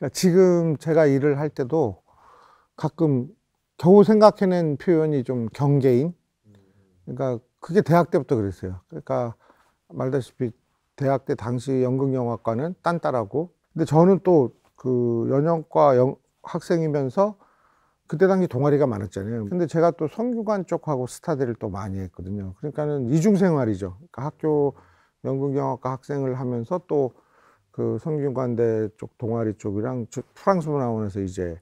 그러니까 지금 제가 일을 할 때도 가끔 겨우 생각해낸 표현이 좀 경계인. 그러니까 그게 대학 때부터 그랬어요. 그러니까 말다시피 대학 때 당시 연극영화과는 딴따라고. 근데 저는 또 그 연영과 영, 학생이면서 그때 당시 동아리가 많았잖아요. 근데 제가 또 성균관 쪽하고 스타들을 또 많이 했거든요. 그러니까는 이중 생활이죠. 그러니까 학교 연극영화과 학생을 하면서 또그 성균관대 쪽 동아리 쪽이랑 프랑스 문화원에서 이제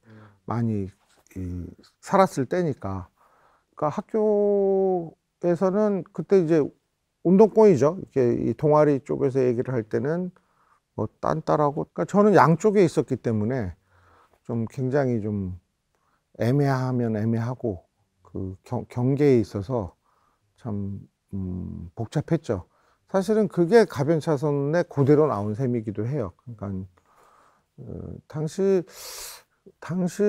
많이 이, 살았을 때니까 그러니까 학교에서는 그때 이제 운동권이죠. 이렇게 이 동아리 쪽에서 얘기를 할 때는 뭐 딴따라고 그러니까 저는 양쪽에 있었기 때문에 좀 굉장히 좀 애매하면 애매하고 그 경, 경계에 있어서 참 음, 복잡했죠. 사실은 그게 가변 차선의 고대로 나온 셈이기도 해요. 그러니까 어, 당시 당시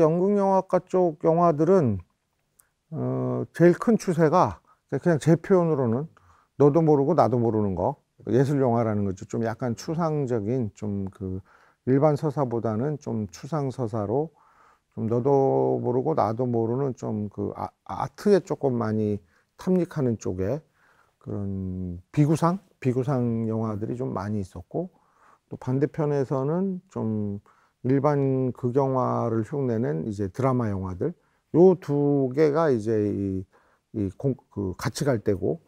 연극 영화과 쪽 영화들은 어, 제일 큰 추세가 그냥 제 표현으로는 너도 모르고 나도 모르는 거 예술 영화라는 거죠. 좀 약간 추상적인 좀 그 일반 서사보다는 좀 추상 서사로 좀 너도 모르고 나도 모르는 좀 그 아, 트에 조금 많이 탐닉하는 쪽에 그런 비구상 비구상 영화들이 좀 많이 있었고 또 반대편에서는 좀 일반 극영화를 흉내낸 이제 드라마 영화들 요 두 개가 이제 이, 이 공, 그 같이 갈 때고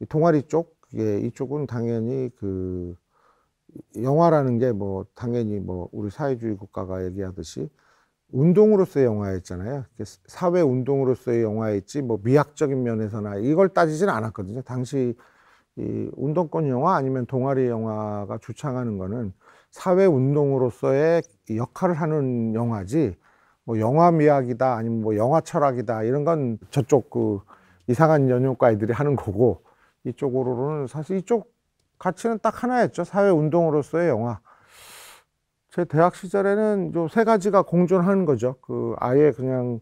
이 동아리 쪽 예, 이쪽은 당연히 그 영화라는 게 뭐 당연히 뭐 우리 사회주의 국가가 얘기하듯이 운동으로서의 영화였잖아요. 사회 운동으로서의 영화였지 뭐 미학적인 면에서나 이걸 따지진 않았거든요. 당시 이 운동권 영화 아니면 동아리 영화가 주창하는 거는 사회 운동으로서의 역할을 하는 영화지 뭐 영화 미학이다 아니면 뭐 영화 철학이다 이런 건 저쪽 그 이상한 연용과 애들이 하는 거고 이쪽으로는 사실 이쪽 가치는 딱 하나였죠. 사회 운동으로서의 영화. 제 대학 시절에는 요세 가지가 공존하는 거죠. 그 아예 그냥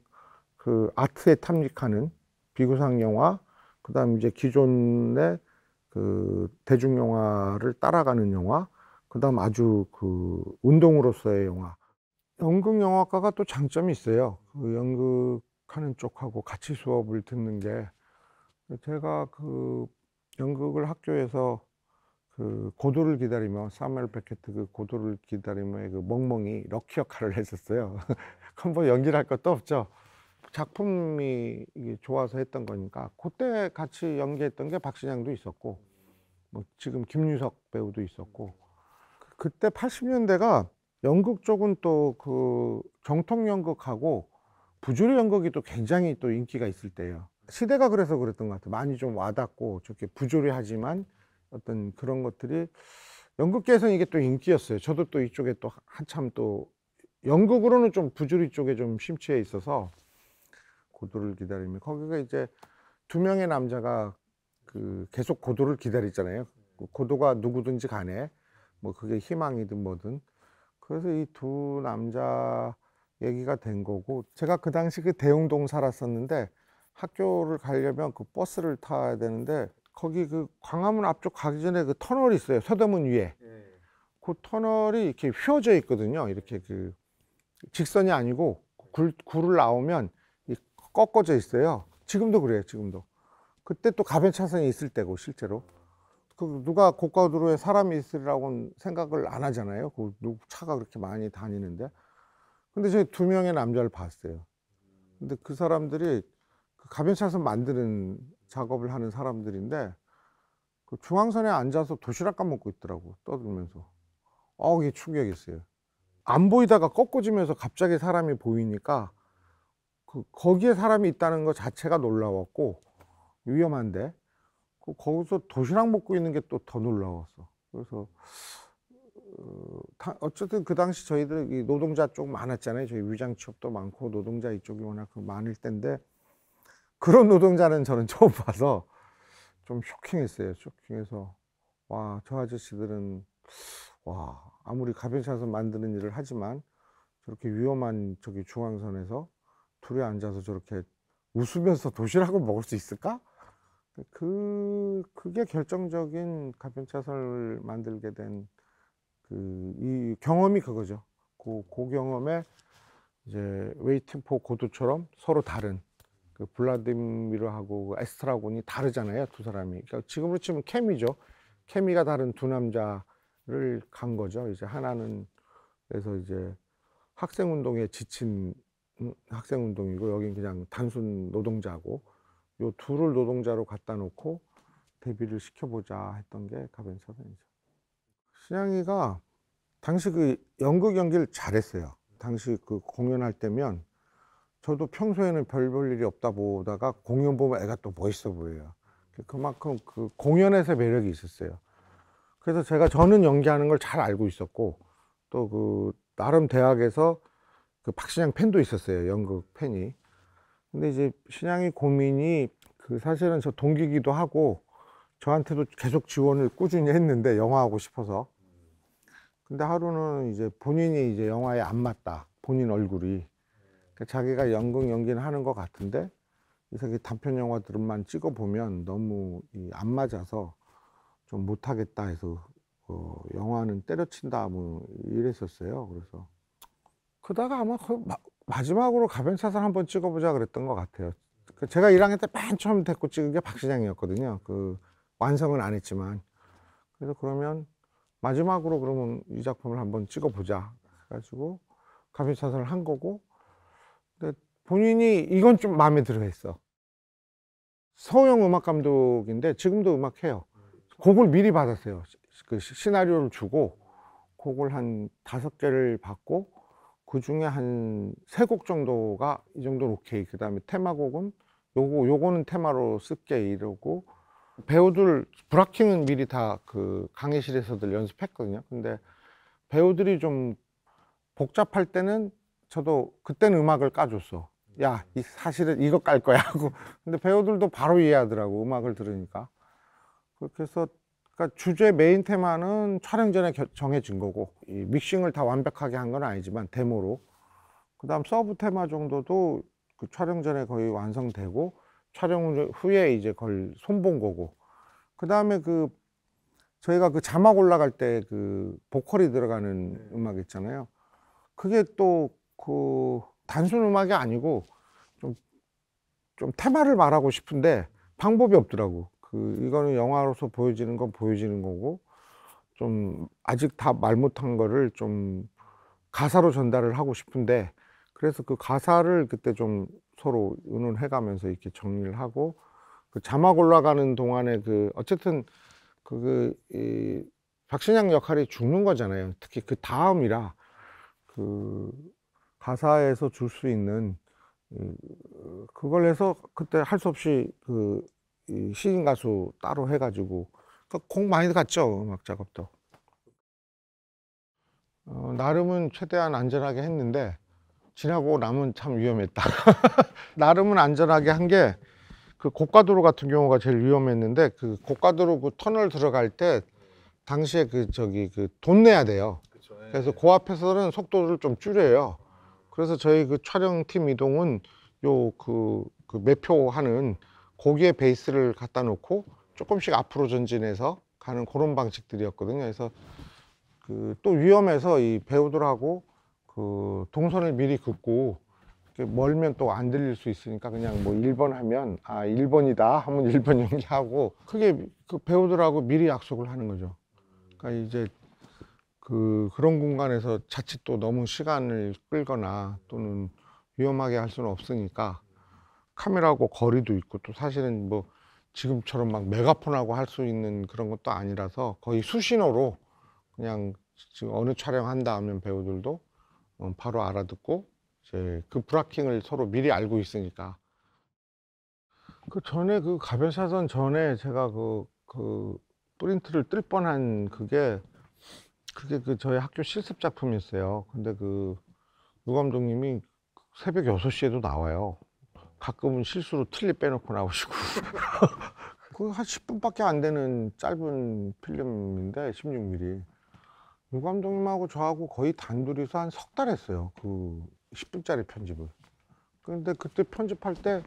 그 아트에 탐닉하는 비구상 영화, 그다음 이제 기존의 그 대중 영화를 따라가는 영화, 그다음 아주 그 운동으로서의 영화. 연극 영화과가 또 장점이 있어요. 그 연극하는 쪽하고 같이 수업을 듣는 게 제가 그 연극을 학교에서 그 고도를 기다리며 사멜 베케트 그 고도를 기다리며의 그 멍멍이 럭키 역할을 했었어요. 그럼 뭐 연기할 를 것도 없죠. 작품이 이게 좋아서 했던 거니까 그때 같이 연기했던 게 박신양도 있었고 뭐 지금 김유석 배우도 있었고 그때 80년대가 연극 쪽은 또 그 정통 연극하고 부조리 연극이 또 굉장히 또 인기가 있을 때예요. 시대가 그래서 그랬던 것 같아요. 많이 좀 와닿고 저렇게 부조리하지만 어떤 그런 것들이 연극계에서 는 이게 또 인기였어요. 저도 또 이쪽에 또 한참 또 연극으로는 좀부주리 쪽에 좀 심취해 있어서 고도를 기다립니다 거기가 이제 두 명의 남자가 그 계속 고도를 기다리잖아요. 그 고도가 누구든지 간에 뭐 그게 희망이든 뭐든 그래서 이 두 남자 얘기가 된 거고 제가 그 당시 그 대웅동 살았었는데 학교를 가려면 그 버스를 타야 되는데 거기 그 광화문 앞쪽 가기 전에 그 터널이 있어요. 서대문 위에. 네. 그 터널이 이렇게 휘어져 있거든요. 이렇게 그 직선이 아니고 굴, 굴을 나오면 꺾어져 있어요. 지금도 그래요. 지금도. 그때 또 가변 차선이 있을 때고 실제로. 그 누가 고가도로에 사람이 있으라고는 생각을 안 하잖아요. 그 차가 그렇게 많이 다니는데. 근데 저희 두 명의 남자를 봤어요. 근데 그 사람들이 그 가변 차선 만드는 작업을 하는 사람들인데 그 중앙선에 앉아서 도시락 까먹고 있더라고 떠들면서 어 그게 충격이었어요 안 보이다가 꺾어지면서 갑자기 사람이 보이니까 그 거기에 사람이 있다는 것 자체가 놀라웠고 위험한데 그 거기서 도시락 먹고 있는 게 또 더 놀라웠어 그래서 어, 어쨌든 그 당시 저희들 노동자 쪽 많았잖아요. 저희 위장 취업도 많고 노동자 이쪽이 워낙 많을 텐데 그런 노동자는 저는 처음 봐서 좀 쇼킹했어요. 쇼킹해서 와 저 아저씨들은 와 아무리 가변차서 만드는 일을 하지만 저렇게 위험한 저기 중앙선에서 둘이 앉아서 저렇게 웃으면서 도시락을 먹을 수 있을까? 그 그게 결정적인 가변차선을 만들게 된 그 이 경험이 그거죠. 그, 그 경험에 이제 웨이팅 포 고도처럼 서로 다른 그 블라디미르하고 그 에스트라곤이 다르잖아요 두 사람이 그러니까 지금으로 치면 케미죠 케미가 다른 두 남자를 간 거죠 이제 하나는 그래서 이제 학생 운동에 지친 학생 운동이고 여긴 그냥 단순 노동자고 요 둘을 노동자로 갖다 놓고 데뷔를 시켜보자 했던 게 가벤서든이죠 신양이가 당시 그 연극 연기를 잘했어요 당시 그 공연할 때면 저도 평소에는 별 볼 일이 없다 보다가 공연 보면 애가 또 멋있어 보여요. 그, 그만큼 그 공연에서 매력이 있었어요. 그래서 제가 저는 연기하는 걸 잘 알고 있었고 또 그 나름 대학에서 그 박신양 팬도 있었어요. 연극 팬이. 근데 이제 신양이 고민이 그 사실은 저 동기기도 하고 저한테도 계속 지원을 꾸준히 했는데 영화하고 싶어서. 근데 하루는 이제 본인이 이제 영화에 안 맞다. 본인 얼굴이. 그러니까 자기가 연극 연기는 하는 것 같은데 이상하 단편 영화들만 찍어 보면 너무 안 맞아서 좀 못하겠다 해서 어, 영화는 때려친다 뭐 이랬었어요. 그래서 그다가 아마 그 마지막으로 가변사설 한번 찍어보자 그랬던 것 같아요. 그 제가 1학년 때 맨 처음 데리고 찍은 게 박시장이었거든요. 그 완성은 안 했지만 그래서 그러면 마지막으로 그러면 이 작품을 한번 찍어보자 해가지고 가변사설을 한 거고 그러니까 본인이 이건 좀 마음에 들어 했어. 서우영 음악 감독인데 지금도 음악해요. 곡을 미리 받았어요. 그 시나리오를 주고 곡을 한 다섯 개를 받고 그 중에 한 세 곡 정도가 이 정도는 오케이. 그 다음에 테마곡은 요거, 요거는 테마로 쓸게 이러고 배우들 브라킹은 미리 다 그 강의실에서들 연습했거든요. 근데 배우들이 좀 복잡할 때는 저도 그때는 음악을 까줬어. 야, 이 사실은 이거 깔 거야 하고. 근데 배우들도 바로 이해하더라고 음악을 들으니까. 그렇게 해서 그러니까 주제 메인 테마는 촬영 전에 겨, 정해진 거고 이 믹싱을 다 완벽하게 한 건 아니지만 데모로. 그다음 서브 테마 정도도 그 촬영 전에 거의 완성되고 촬영 후에 이제 걸 손본 거고. 그다음에 그 저희가 그 자막 올라갈 때 그 보컬이 들어가는 음악 있잖아요. 그게 또그 단순 음악이 아니고 좀, 좀 테마를 말하고 싶은데 방법이 없더라고. 그 이거는 영화로서 보여지는 건 보여지는 거고 좀 아직 다 말 못 한 거를 좀 가사로 전달을 하고 싶은데 그래서 그 가사를 그때 좀 서로 의논해 가면서 이렇게 정리를 하고 그 자막 올라가는 동안에 그 어쨌든 그이 그 박신양 역할이 죽는 거잖아요. 특히 그 다음이라 그 가사에서 줄 수 있는 그걸 해서 그때 할 수 없이 그 시인 가수 따로 해가지고 그공 그러니까 많이 갔죠 음악 작업도 어, 나름은 최대한 안전하게 했는데 지나고 남은 참 위험했다 나름은 안전하게 한 게 그 고가도로 같은 경우가 제일 위험했는데 그 고가도로 그 터널 들어갈 때 당시에 그 저기 그 돈 내야 돼요 예. 그래서 고 그 앞에서는 속도를 좀 줄여요 그래서 저희 그 촬영팀 이동은 요그 그 매표하는 고기에 베이스를 갖다 놓고 조금씩 앞으로 전진해서 가는 그런 방식들이었거든요. 그래서 그또 위험해서 이 배우들하고 그 동선을 미리 긋고 멀면 또 안 들릴 수 있으니까 그냥 뭐 1번 하면 아 1번이다 하면 1번 연기하고 크게그 배우들하고 미리 약속을 하는 거죠. 그러니까 이제 그 그런 공간에서 자칫 또 너무 시간을 끌거나 또는 위험하게 할 수는 없으니까 카메라하고 거리도 있고 또 사실은 뭐 지금처럼 막 메가폰하고 할 수 있는 그런 것도 아니라서 거의 수신호로 그냥 지금 어느 촬영한다 하면 배우들도 어, 바로 알아듣고 이제 그 브라킹을 서로 미리 알고 있으니까 그 전에 그 가벼사선 전에 제가 그, 그 프린트를 뜰 뻔한 그게 그게 그 저희 학교 실습 작품이었어요. 근데 그 노감독님이 새벽 6시에도 나와요. 가끔은 실수로 틀리 빼놓고 나오시고. 그한 10분밖에 안 되는 짧은 필름인데 16mm. 노감독님하고 저하고 거의 단둘이서 한 석 달 했어요. 그 10분짜리 편집을. 근데 그때 편집할 때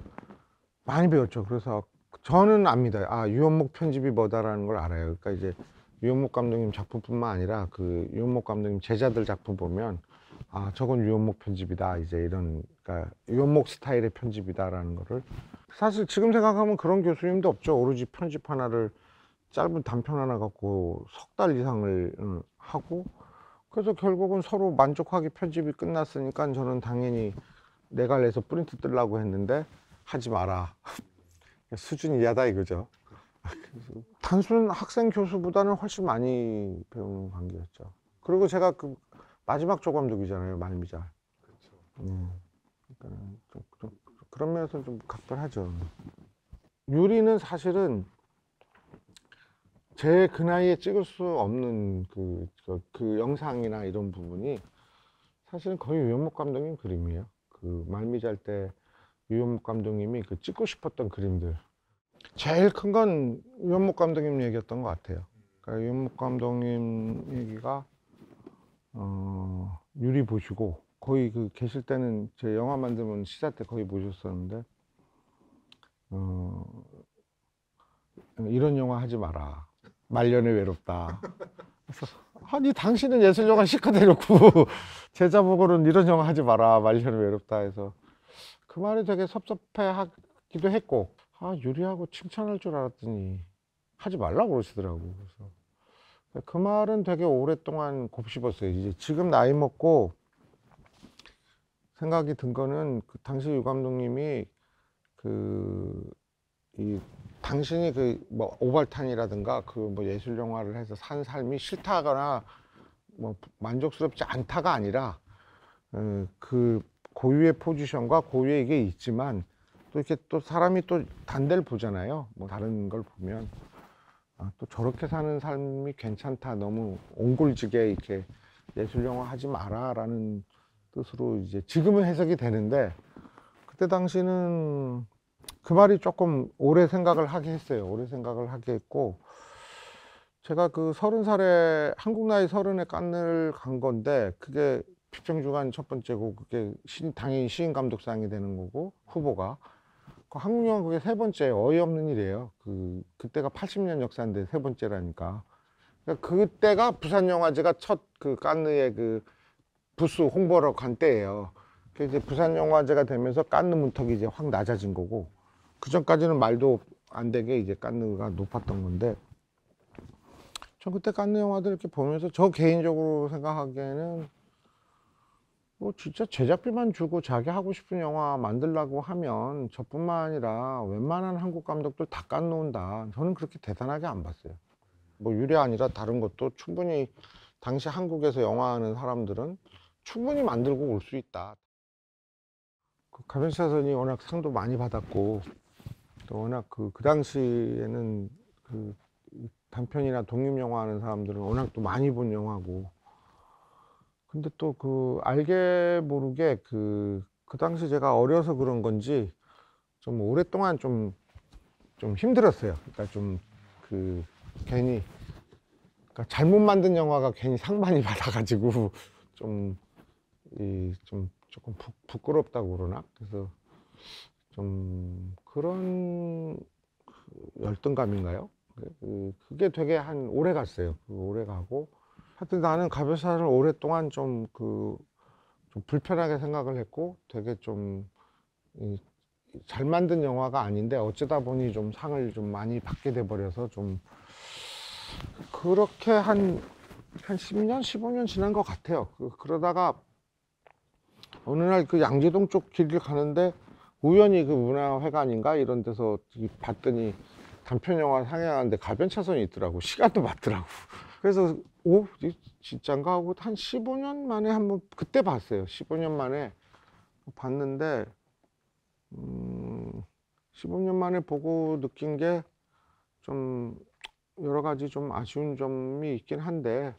많이 배웠죠. 그래서 저는 압니다. 아, 유연목 편집이 뭐다라는 걸 알아요. 그러니까 이제 유영목 감독님 작품뿐만 아니라 그 유영목 감독님 제자들 작품 보면 아 저건 유영목 편집이다 이제 이런 그러니까 유영목 스타일의 편집이다라는 거를 사실 지금 생각하면 그런 교수님도 없죠 오로지 편집 하나를 짧은 단편 하나 갖고 석 달 이상을 음, 하고 그래서 결국은 서로 만족하게 편집이 끝났으니까 저는 당연히 내가 내서 프린트 뜰라고 했는데 하지 마라 수준이 야다 이거죠 단순 학생 교수보다는 훨씬 많이 배우는 관계였죠. 그리고 제가 그 마지막 조감독이잖아요, 말미잘. 그렇죠. 네. 그러니까 좀, 좀, 그런 면에서 좀 각별하죠. 유리는 사실은 제 그 나이에 찍을 수 없는 그, 그, 그 영상이나 이런 부분이 사실은 거의 유연목 감독님 그림이에요. 그 말미잘 때 유연목 감독님이 그 찍고 싶었던 그림들. 제일 큰 건 윤목 감독님 얘기였던 것 같아요. 그러니까 윤목 감독님 얘기가 어, 유리 보시고 거의 그 계실 때는 제 영화 만들면 시작때 거의 보셨었는데 어, 이런 영화 하지 마라. 말년에 외롭다. 그래서 아니 당신은 예술 영화 시컷 해놓고 제자 보고는 이런 영화 하지 마라. 말년에 외롭다 해서 그 말이 되게 섭섭해하기도 했고 아 요리하고 칭찬할 줄 알았더니 하지 말라고 그러시더라고 그래서 그 말은 되게 오랫동안 곱씹었어요 이제 지금 나이 먹고 생각이 든 거는 그 당시 유 감독님이 그 이 당신이 그 뭐 오발탄이라든가 그 뭐 예술 영화를 해서 산 삶이 싫다거나 뭐 만족스럽지 않다가 아니라 어, 그 고유의 포지션과 고유의 이게 있지만 또 이렇게 또 사람이 또 단대를 보잖아요. 뭐 다른 걸 보면 아, 또 저렇게 사는 삶이 괜찮다. 너무 옹골지게 이렇게 예술 영화 하지 마라라는 뜻으로 이제 지금은 해석이 되는데 그때 당시는 그 말이 조금 오래 생각을 하게 했어요. 오래 생각을 하게 했고 제가 그 서른 살에 한국 나이 서른에 깐을 간 건데 그게 피평주간 첫 번째고 그게 신, 당연히 시인 감독상이 되는 거고 후보가 그 한국영화 그게 세 번째 어이없는 일이에요. 그 그때가 80년 역사인데 세 번째라니까. 그러니까 그때가 부산 영화제가 첫 그 깐느의 그 부스 홍보로 간 때예요. 그 이제 부산 영화제가 되면서 깐느 문턱이 이제 확 낮아진 거고 그 전까지는 말도 안 되게 이제 깐느가 높았던 건데 전 그때 깐느 영화들 이렇게 보면서 저 개인적으로 생각하기에는 뭐 진짜 제작비만 주고 자기 하고 싶은 영화 만들라고 하면 저뿐만 아니라 웬만한 한국 감독들 다 깐놓는다. 저는 그렇게 대단하게 안 봤어요. 뭐 유례 아니라 다른 것도 충분히 당시 한국에서 영화하는 사람들은 충분히 만들고 올 수 있다. 그 가변사선이 워낙 상도 많이 받았고 또 워낙 그, 그 당시에는 그 단편이나 독립 영화 하는 사람들은 워낙 또 많이 본 영화고 근데 또 그 알게 모르게 그, 그 당시 제가 어려서 그런 건지 좀 오랫동안 좀, 좀 힘들었어요. 그러니까 좀그 괜히 그러니까 잘못 만든 영화가 괜히 상반이 받아가지고 좀, 이, 좀 조금 부, 부끄럽다고 그러나? 그래서 좀 그런 그 열등감인가요? 그, 그, 그게 되게 한 오래 갔어요. 오래 가고 하여튼 나는 가벼사를 오랫동안 좀 그좀 그, 불편하게 생각을 했고 되게 좀 이, 잘 만든 영화가 아닌데 어쩌다 보니 좀 상을 좀 많이 받게 돼 버려서 좀 그렇게 한한 한 10년, 15년 지난 것 같아요. 그, 러다가 어느 날 그 양재동 쪽 길을 가는데 우연히 그 문화회관인가 이런 데서 봤더니 단편 영화 상영하는데 가변 차선이 있더라고 시간도 맞더라고 그래서 오, 진짠가 하고 한 15년 만에 한번 그때 봤어요. 15년 만에 봤는데 음, 15년 만에 보고 느낀 게 좀 여러 가지 좀 아쉬운 점이 있긴 한데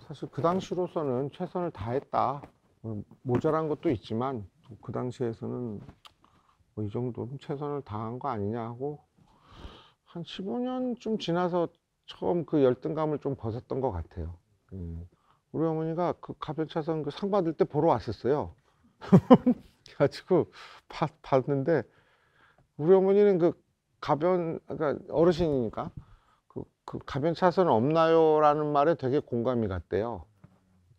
사실 그 당시로서는 최선을 다했다. 뭐, 모자란 것도 있지만 그 당시에서는 뭐이정도 최선을 다한 거 아니냐 하고 한 15년쯤 지나서 처음 그 열등감을 좀 벗었던 것 같아요. 음. 우리 어머니가 그 가변차선 그 상 받을 때 보러 왔었어요. 가지고 받, 봤는데 우리 어머니는 그 가변 그러니까 어르신이니까 그, 그 가변 차선 없나요라는 말에 되게 공감이 갔대요.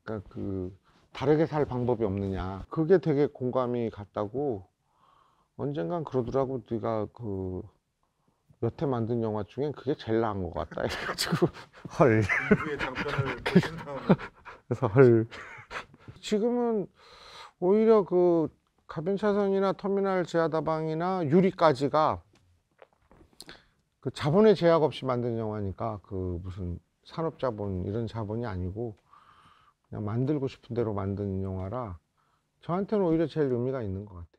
그러니까 그 다르게 살 방법이 없느냐 그게 되게 공감이 갔다고 언젠간 그러더라고 네가 그 여태 만든 영화 중엔 그게 제일 나은 것 같다 이가지고헐 그래서 헐 지금은 오히려 그 가변 차선이나 터미널 지하 다방이나 유리까지가 그 자본의 제약 없이 만든 영화니까 그 무슨 산업 자본 이런 자본이 아니고 그냥 만들고 싶은 대로 만든 영화라 저한테는 오히려 제일 의미가 있는 것 같아요.